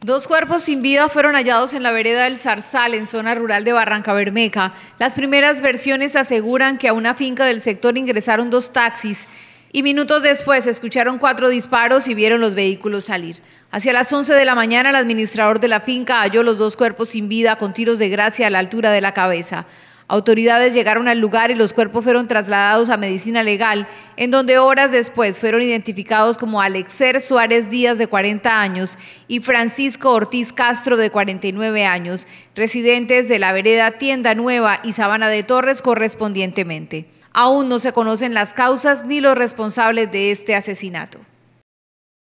Dos cuerpos sin vida fueron hallados en la vereda del Zarzal, en zona rural de Barranca Bermeja. Las primeras versiones aseguran que a una finca del sector ingresaron dos taxis y minutos después escucharon cuatro disparos y vieron los vehículos salir. Hacia las 11 de la mañana, el administrador de la finca halló los dos cuerpos sin vida con tiros de gracia a la altura de la cabeza. Autoridades llegaron al lugar y los cuerpos fueron trasladados a medicina legal, en donde horas después fueron identificados como Alexer Suárez Díaz, de 40 años, y Francisco Ortiz Castro, de 49 años, residentes de la vereda Tienda Nueva y Sabana de Torres correspondientemente. Aún no se conocen las causas ni los responsables de este asesinato.